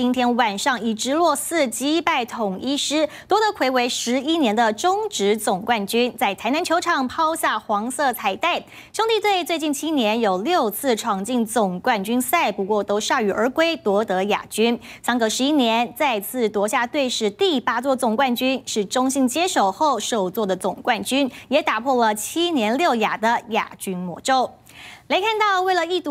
今天晚上，以直落四击败统一师，夺得魁为十一年的中职总冠军，在台南球场抛下黄色彩带。兄弟队最近七年有六次闯进总冠军赛，不过都铩羽而归，夺得亚军。相隔十一年，再次夺下队史第八座总冠军，是中信接手后首座的总冠军，也打破了七年六亚的亚军魔咒。来看到，为了一睹。